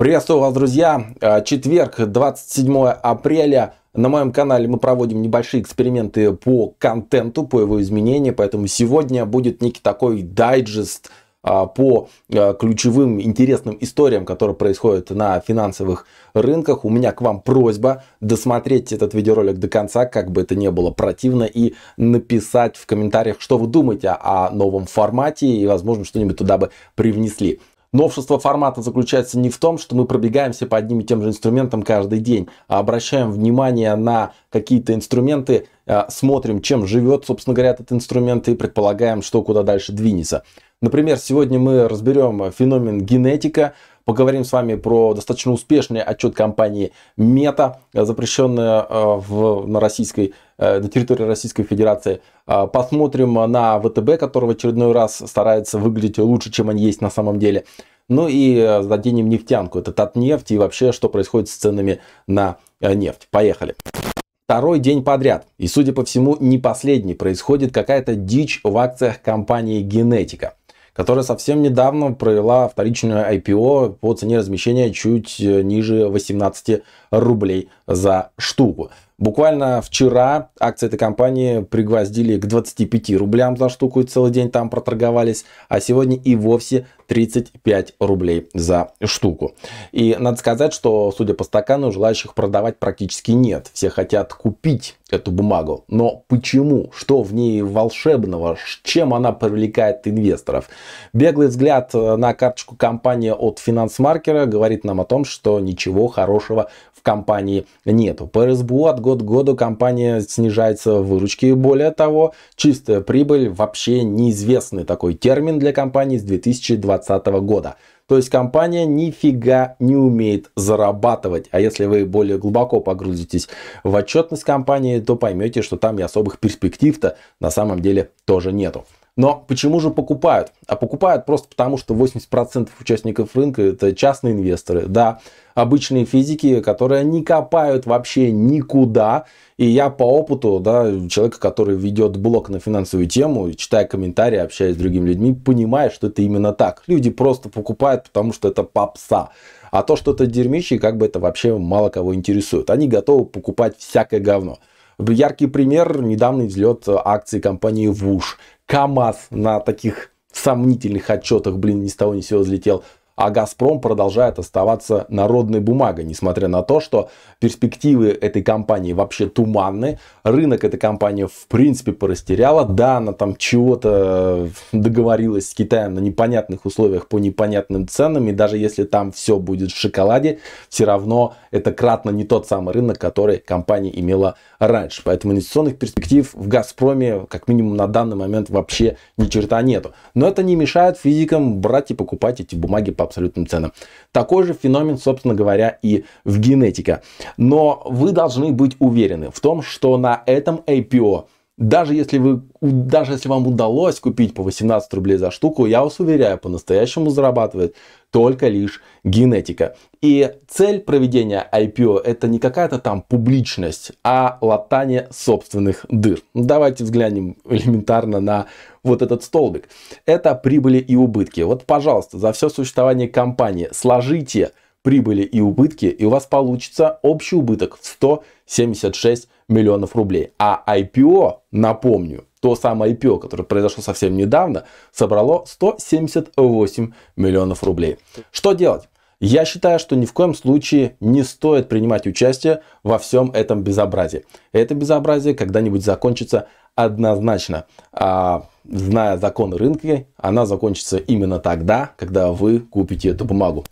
Приветствую вас, друзья! А, четверг, 27 апреля. На моем канале мы проводим небольшие эксперименты по контенту, по его изменению, поэтому сегодня будет некий такой дайджест а, по а, ключевым интересным историям, которые происходят на финансовых рынках. У меня к вам просьба досмотреть этот видеоролик до конца, как бы это ни было противно, и написать в комментариях, что вы думаете о новом формате и, возможно, что-нибудь туда бы привнесли. Новшество формата заключается не в том, что мы пробегаемся по одним и тем же инструментам каждый день, а обращаем внимание на какие-то инструменты, а, смотрим, чем живет, собственно говоря, этот инструмент и предполагаем, что куда дальше двинется. Например, сегодня мы разберем феномен генетика, Поговорим с вами про достаточно успешный отчет компании Мета, э, запрещенная э, в, на российской э, на территории Российской Федерации. Посмотрим на ВТБ, который в очередной раз старается выглядеть лучше, чем они есть на самом деле. Ну и заденем нефтянку. Это Татнефть и вообще, что происходит с ценами на нефть. Поехали. Второй день подряд, и судя по всему не последний, происходит какая-то дичь в акциях компании «Генетика» которая совсем недавно провела вторичную IPO по цене размещения чуть э, ниже 18 рублей за штуку. Буквально вчера акции этой компании пригвоздили к 25 рублям за штуку, и целый день там проторговались, а сегодня и вовсе 35 рублей за штуку. И надо сказать, что, судя по стакану, желающих продавать практически нет. Все хотят купить эту бумагу. Но почему? Что в ней волшебного? Чем она привлекает инвесторов? Беглый взгляд э, на карточку компании от финансмаркера говорит нам о том, что ничего хорошего в компании нету. ПРСБУ от год к году компания снижается в выручке. Более того, чистая прибыль вообще неизвестный такой термин для компании с 2020 года. То есть компания нифига не умеет зарабатывать. А если вы более глубоко погрузитесь в отчетность компании, то поймете, что там и особых перспектив-то на самом деле тоже нету. Но почему же покупают? А покупают просто потому, что 80% участников рынка это частные инвесторы. Да, обычные физики, которые не копают вообще никуда. И я по опыту, да, человека, который ведет блог на финансовую тему, читая комментарии, общаясь с другими людьми, понимаю, что это именно так. Люди просто покупают, потому что это попса. А то, что это дерьмище, как бы это вообще мало кого интересует. Они готовы покупать всякое говно. Яркий пример – недавний взлет акций компании ВУШ. КАМАЗ на таких сомнительных отчетах, блин, ни с того ни сего взлетел а «Газпром» продолжает оставаться народной бумагой, несмотря на то, что перспективы этой компании вообще туманны, рынок этой компании в принципе порастеряла, да, она там чего-то договорилась с Китаем на непонятных условиях по непонятным ценам, и даже если там все будет в шоколаде, все равно это кратно не тот самый рынок, который компания имела раньше. Поэтому инвестиционных перспектив в «Газпроме» как минимум на данный момент вообще ни черта нету. Но это не мешает физикам брать и покупать эти бумаги по абсолютным ценам. Такой же феномен, собственно говоря, и в генетике. Но вы должны быть уверены в том, что на этом IPO – даже если, вы, даже если вам удалось купить по 18 рублей за штуку, я вас уверяю, по-настоящему зарабатывает только лишь генетика. И цель проведения IPO это не какая-то там публичность, а латание собственных дыр. Ну, давайте взглянем элементарно на вот этот столбик. Это прибыли и убытки. Вот, пожалуйста, за все существование компании сложите прибыли и убытки, и у вас получится общий убыток в 176 миллионов рублей. А IPO, напомню, то самое IPO, которое произошло совсем недавно, собрало 178 миллионов рублей. Что делать? Я считаю, что ни в коем случае не стоит принимать участие во всем этом безобразии. Это безобразие когда-нибудь закончится однозначно. А, зная закон рынка, она закончится именно тогда, когда вы купите эту бумагу.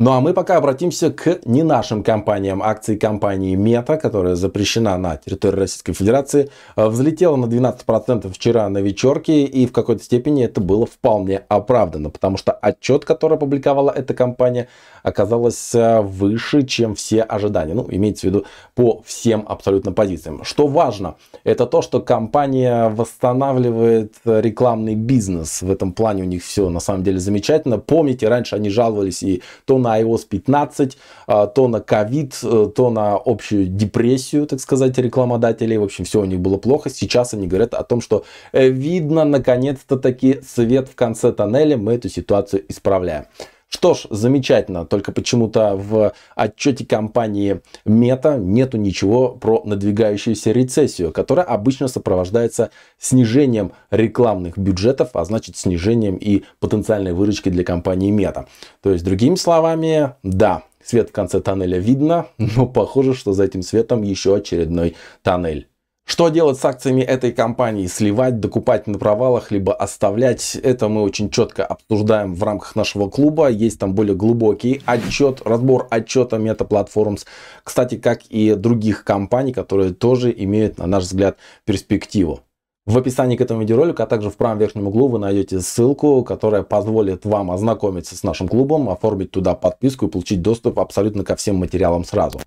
Ну а мы пока обратимся к не нашим компаниям. Акции компании Мета, которая запрещена на территории Российской Федерации, э, взлетела на 12% вчера на вечерке, и в какой-то степени это было вполне оправдано, потому что отчет, который опубликовала эта компания, оказалась э, выше, чем все ожидания. Ну, имеется в виду по всем абсолютно позициям. Что важно, это то, что компания восстанавливает рекламный бизнес. В этом плане у них все на самом деле замечательно. Помните, раньше они жаловались и то на на iOS 15, а, то на ковид, э, то на общую депрессию, так сказать, рекламодателей. В общем, все у них было плохо. Сейчас они говорят о том, что э, видно, наконец-то таки свет в конце тоннеля, мы эту ситуацию исправляем. Что ж, замечательно, только почему-то в отчете компании Meta нету ничего про надвигающуюся рецессию, которая обычно сопровождается снижением рекламных бюджетов, а значит снижением и потенциальной выручки для компании Meta. То есть, другими словами, да, свет в конце тоннеля видно, но похоже, что за этим светом еще очередной тоннель. Что делать с акциями этой компании? Сливать, докупать на провалах, либо оставлять? Это мы очень четко обсуждаем в рамках нашего клуба. Есть там более глубокий отчет, разбор отчета Meta Platforms. Кстати, как и других компаний, которые тоже имеют, на наш взгляд, перспективу. В описании к этому видеоролику, а также в правом верхнем углу вы найдете ссылку, которая позволит вам ознакомиться с нашим клубом, оформить туда подписку и получить доступ абсолютно ко всем материалам сразу.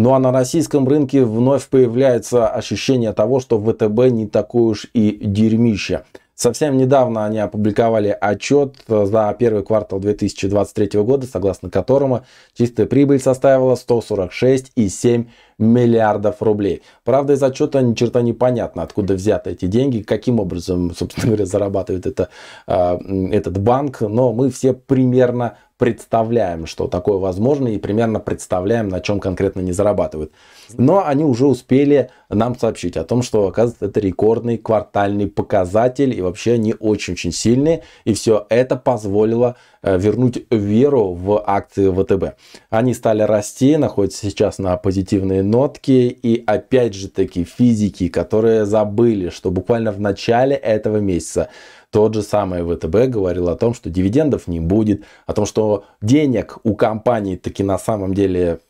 Ну а на российском рынке вновь появляется ощущение того, что ВТБ не такое уж и дерьмище. Совсем недавно они опубликовали отчет э, за первый квартал 2023 года, согласно которому чистая прибыль составила 146,7 миллиардов рублей. Правда, из отчета ни черта не понятно, откуда взяты эти деньги, каким образом, собственно говоря, зарабатывает это, а, этот банк, но мы все примерно представляем, что такое возможно, и примерно представляем, на чем конкретно не зарабатывают. Но они уже успели нам сообщить о том, что, оказывается, это рекордный квартальный показатель, и вообще они очень-очень сильные. И все это позволило э, вернуть веру в акции ВТБ. Они стали расти, находятся сейчас на позитивные нотки. И опять же таки физики, которые забыли, что буквально в начале этого месяца тот же самый ВТБ говорил о том, что дивидендов не будет, о том, что денег у компании таки на самом деле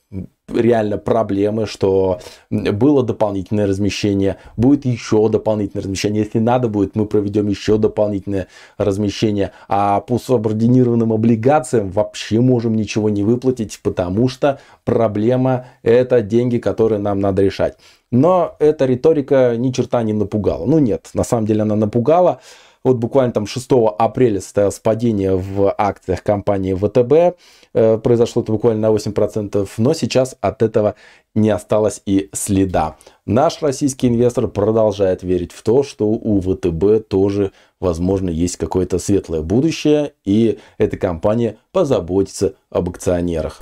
реально проблемы, что было дополнительное размещение, будет еще дополнительное размещение. Если надо будет, мы проведем еще дополнительное размещение. А по субординированным облигациям вообще можем ничего не выплатить, потому что проблема это деньги, которые нам надо решать. Но эта риторика ни черта не напугала. Ну нет, на самом деле она напугала. Вот буквально там 6 апреля состоялось падение в акциях компании ВТБ. Э, произошло это буквально на 8%, но сейчас от этого не осталось и следа. Наш российский инвестор продолжает верить в то, что у ВТБ тоже, возможно, есть какое-то светлое будущее, и эта компания позаботится об акционерах.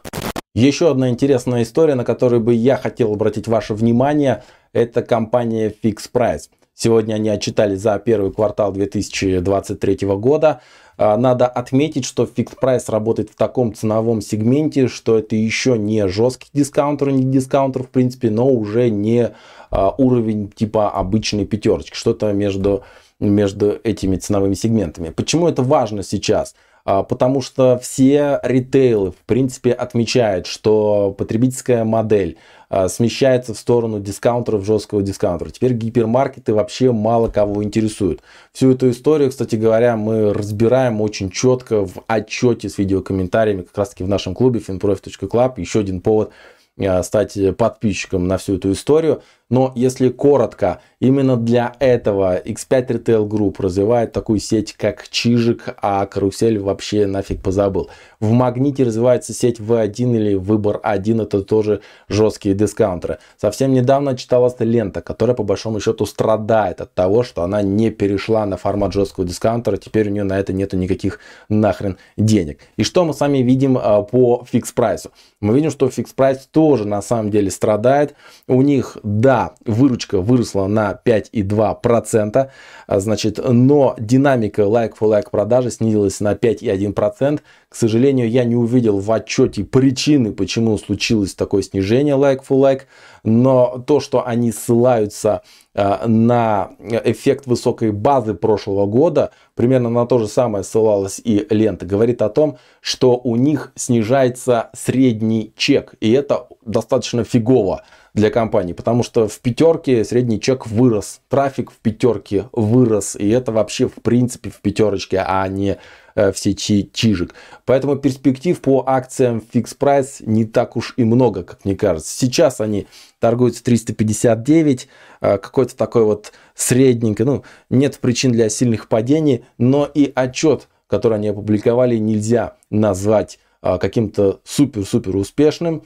Еще одна интересная история, на которую бы я хотел обратить ваше внимание, это компания Fix Price. Сегодня они отчитались за первый квартал 2023 года. А, надо отметить, что фикс-прайс работает в таком ценовом сегменте, что это еще не жесткий дискаунтер, не дискаунтер в принципе, но уже не а, уровень типа обычной пятерочки, что-то между, между этими ценовыми сегментами. Почему это важно сейчас? А, потому что все ритейлы в принципе отмечают, что потребительская модель а, смещается в сторону дискаунтеров, жесткого дискаунтера. Теперь гипермаркеты вообще мало кого интересуют. Всю эту историю, кстати говоря, мы разбираем очень четко в отчете с видеокомментариями, как раз таки в нашем клубе FinProfit.club. Еще один повод а, стать подписчиком на всю эту историю. Но если коротко, именно для этого X5 Retail Group развивает такую сеть, как Чижик, а карусель вообще нафиг позабыл. В Магните развивается сеть V1 или Выбор 1, это тоже жесткие дискаунтеры. Совсем недавно читалась лента, которая по большому счету страдает от того, что она не перешла на формат жесткого дискаунтера, теперь у нее на это нету никаких нахрен денег. И что мы сами видим а, по фикс прайсу? Мы видим, что фикс прайс тоже на самом деле страдает. У них, да, выручка выросла на 5,2%, а, значит, но динамика like-for-like продажи снизилась на 5,1%. К сожалению, я не увидел в отчете причины, почему случилось такое снижение like-for-like, но то, что они ссылаются Э, на эффект высокой базы прошлого года, примерно на то же самое ссылалась и лента, говорит о том, что у них снижается средний чек. И это достаточно фигово для компании, потому что в пятерке средний чек вырос, трафик в пятерке вырос, и это вообще в принципе в пятерочке, а не Э, все чи Чижик. Поэтому перспектив по акциям фикс прайс не так уж и много, как мне кажется. Сейчас они торгуются 359, э, какой-то такой вот средненький, ну, нет причин для сильных падений, но и отчет, который они опубликовали, нельзя назвать э, каким-то супер-супер успешным.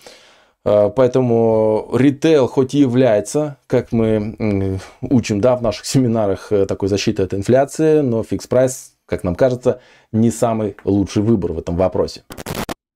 Поэтому ритейл хоть и является, как мы учим да, в наших семинарах, такой защитой от инфляции, но фикс прайс как нам кажется, не самый лучший выбор в этом вопросе.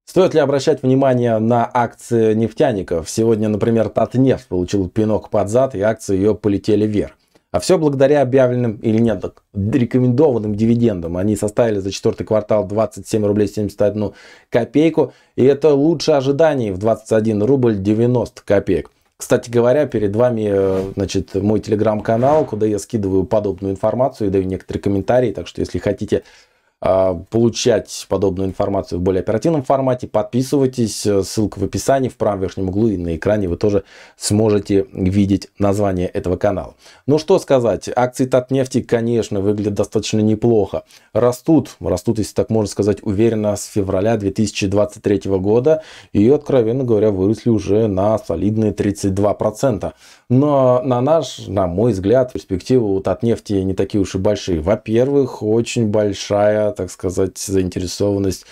Стоит ли обращать внимание на акции нефтяников? Сегодня, например, Татнефть получил пинок под зад, и акции ее полетели вверх. А все благодаря объявленным или нет, так, рекомендованным дивидендам. Они составили за четвертый квартал 27 рублей 71 копейку. И это лучше ожиданий в 21 рубль 90 копеек. Кстати говоря, перед вами э, значит, мой телеграм-канал, куда я скидываю подобную информацию и даю некоторые комментарии. Так что, если хотите а, получать подобную информацию в более оперативном формате, подписывайтесь, э, ссылка в описании, в правом верхнем углу и на экране вы тоже сможете видеть название этого канала. Ну что сказать, акции Татнефти, конечно, выглядят достаточно неплохо. Растут, растут, если так можно сказать, уверенно с февраля 2023 года и, откровенно говоря, выросли уже на солидные 32%. Но на наш, на мой взгляд, перспективы у Татнефти не такие уж и большие. Во-первых, очень большая так сказать, заинтересованность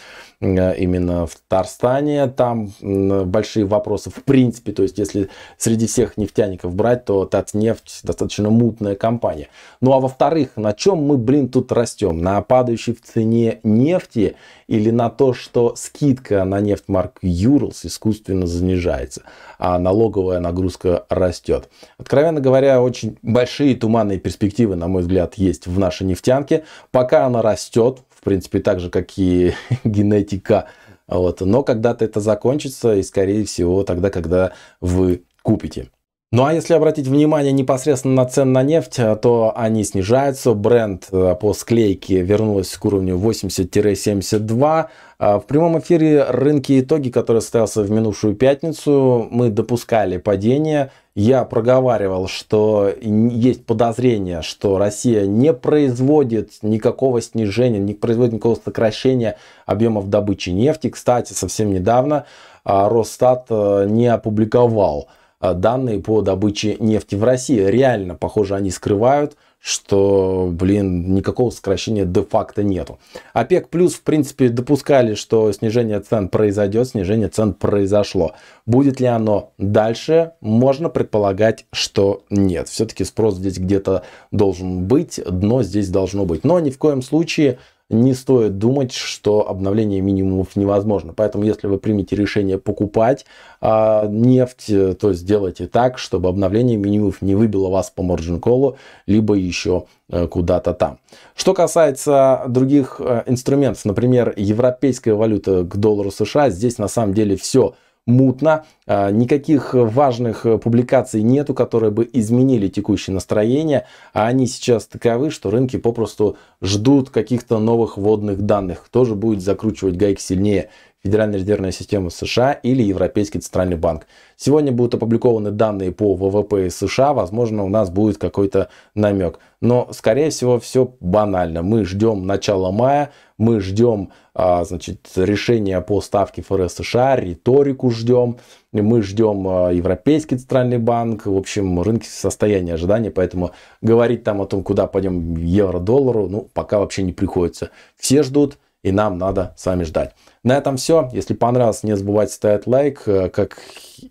Э, именно в Татарстане. Там большие вопросы в принципе. То есть, если среди всех нефтяников брать, то Татнефть достаточно мутная компания. Ну а во-вторых, на чем мы, блин, тут растем? На падающей в цене нефти или на то, что скидка на нефть марк Юрлс искусственно занижается, а налоговая нагрузка растет. Откровенно говоря, очень большие туманные перспективы, на мой взгляд, есть в нашей нефтянке. Пока она растет, принципе, так же, как и генетика. Вот. Но когда-то это закончится, и, скорее всего, тогда, когда вы купите. Ну а если обратить внимание непосредственно на цены на нефть, э, то они снижаются. Бренд э, по склейке вернулась к уровню 80-72. Э, в прямом эфире рынки итоги, который состоялся в минувшую пятницу, мы допускали падение. Я проговаривал, что есть подозрение, что Россия не производит никакого снижения, не производит никакого сокращения объемов добычи нефти. Кстати, совсем недавно Росстат не опубликовал Э, данные по добыче нефти в России. Реально, похоже, они скрывают, что, блин, никакого сокращения де-факто нету. ОПЕК плюс, в принципе, допускали, что снижение цен произойдет, снижение цен произошло. Будет ли оно дальше, можно предполагать, что нет. Все-таки спрос здесь где-то должен быть, дно здесь должно быть. Но ни в коем случае не стоит думать, что обновление минимумов невозможно. Поэтому, если вы примете решение покупать а, э, нефть, то сделайте так, чтобы обновление минимумов не выбило вас по margin call, либо еще э, куда-то там. Что касается других э, инструментов, например, европейская валюта к доллару США, здесь на самом деле все мутно, а, никаких важных э, публикаций нету, которые бы изменили текущее настроение, а они сейчас таковы, что рынки попросту ждут каких-то новых водных данных, кто же будет закручивать гайки сильнее, Федеральная резервная система США или Европейский центральный банк. Сегодня будут опубликованы данные по ВВП США, возможно, у нас будет какой-то намек. Но, скорее всего, все банально. Мы ждем начала мая, мы ждем а, значит, решения по ставке ФРС США, риторику ждем, мы ждем а, Европейский центральный банк, в общем, рынки в состоянии ожидания, поэтому говорить там о том, куда пойдем евро-доллару, ну, пока вообще не приходится. Все ждут, и нам надо с вами ждать. На этом все. Если понравилось, не забывайте ставить лайк. Э, как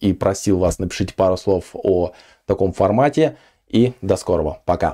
и просил вас, напишите пару слов о таком формате. И до скорого. Пока.